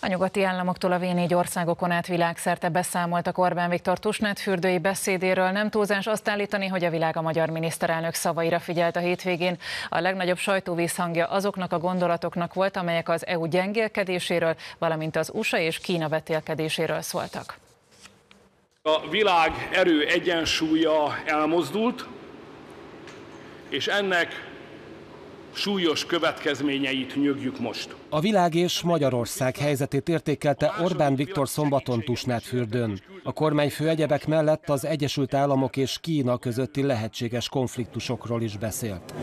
A nyugati államoktól a V4 országokon át világszerte beszámoltak Orbán Viktor Tusnát fürdői beszédéről. Nem túlzás azt állítani, hogy a világ a magyar miniszterelnök szavaira figyelt a hétvégén. A legnagyobb sajtóvízhangja azoknak a gondolatoknak volt, amelyek az EU gyengélkedéséről, valamint az USA és Kína vetélkedéséről szóltak. A világ erő egyensúlya elmozdult, és ennek súlyos következményeit nyögjük most. A világ és Magyarország helyzetét értékelte Orbán Viktor szombaton Tusnádfürdőn. A kormányfő egyebek mellett az Egyesült Államok és Kína közötti lehetséges konfliktusokról is beszélt.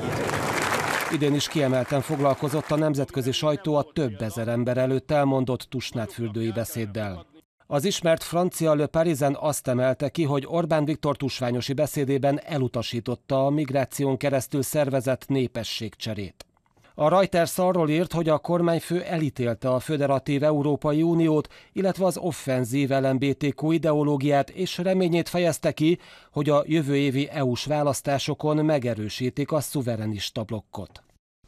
Idén is kiemelten foglalkozott a nemzetközi sajtó a több ezer ember előtt elmondott Tusnádfürdői beszéddel. Az ismert francia Le Parisien azt emelte ki, hogy Orbán Viktor tusványosi beszédében elutasította a migráción keresztül szervezett népességcserét. A Reuters arról írt, hogy a kormányfő elítélte a Föderatív Európai Uniót, illetve az offenzív LMBTQ ideológiát, és reményét fejezte ki, hogy a jövő évi EU-s választásokon megerősítik a szuverenista blokkot.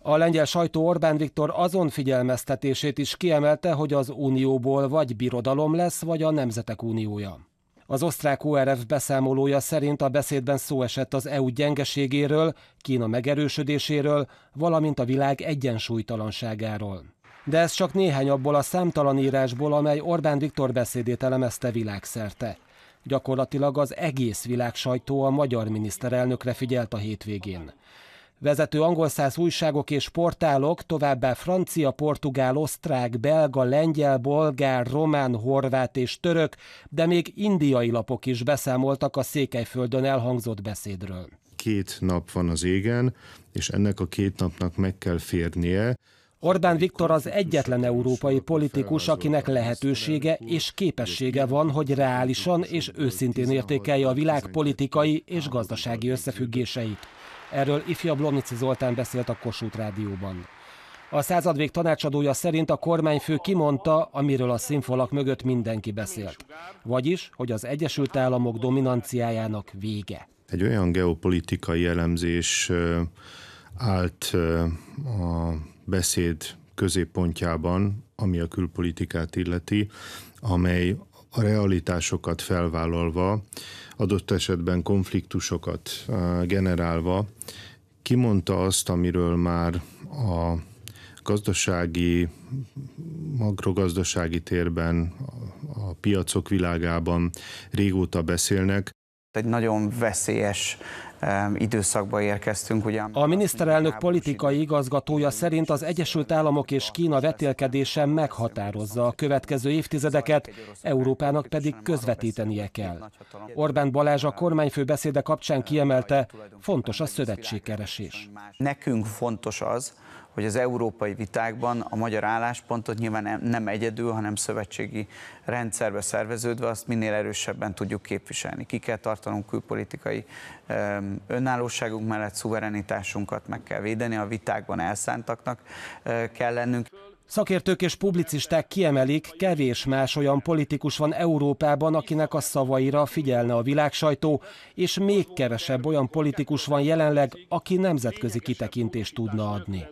A lengyel sajtó Orbán Viktor azon figyelmeztetését is kiemelte, hogy az unióból vagy birodalom lesz, vagy a nemzetek uniója. Az osztrák ORF beszámolója szerint a beszédben szó esett az EU gyengeségéről, Kína megerősödéséről, valamint a világ egyensúlytalanságáról. De ez csak néhány abból a számtalan írásból, amely Orbán Viktor beszédét elemezte világszerte. Gyakorlatilag az egész világ sajtó a magyar miniszterelnökre figyelt a hétvégén. Vezető angol száz újságok és portálok, továbbá francia, portugál, osztrák, belga, lengyel, bolgár, román, horvát és török, de még indiai lapok is beszámoltak a Székelyföldön elhangzott beszédről. Két nap van az égen, és ennek a két napnak meg kell férnie, Orbán Viktor az egyetlen európai politikus, akinek lehetősége és képessége van, hogy reálisan és őszintén értékelje a világ politikai és gazdasági összefüggéseit. Erről ifjabb Lomnici Zoltán beszélt a Kossuth Rádióban. A századvég tanácsadója szerint a kormányfő kimondta, amiről a színfalak mögött mindenki beszélt. Vagyis, hogy az Egyesült Államok dominanciájának vége. Egy olyan geopolitikai elemzés állt a beszéd középpontjában, ami a külpolitikát illeti, amely a realitásokat felvállalva, adott esetben konfliktusokat eh, generálva, kimondta azt, amiről már a gazdasági, makrogazdasági térben, a piacok világában régóta beszélnek. Egy nagyon veszélyes időszakba érkeztünk. Ugye, a miniszterelnök politikai igazgatója szerint az Egyesült Államok és Kína vetélkedése meghatározza a következő évtizedeket, Európának pedig közvetítenie kell. Orbán Balázs a kormányfő beszéde kapcsán kiemelte, fontos a szövetségkeresés. Nekünk fontos az, hogy az európai vitákban a magyar álláspontot nyilván nem egyedül, hanem szövetségi rendszerbe szerveződve azt minél erősebben tudjuk képviselni. Ki kell tartanunk külpolitikai önállóságunk mellett szuverenitásunkat meg kell védeni, a vitákban elszántaknak kell lennünk. Szakértők és publicisták kiemelik, kevés más olyan politikus van Európában, akinek a szavaira figyelne a világsajtó, és még kevesebb olyan politikus van jelenleg, aki nemzetközi kitekintést tudna adni.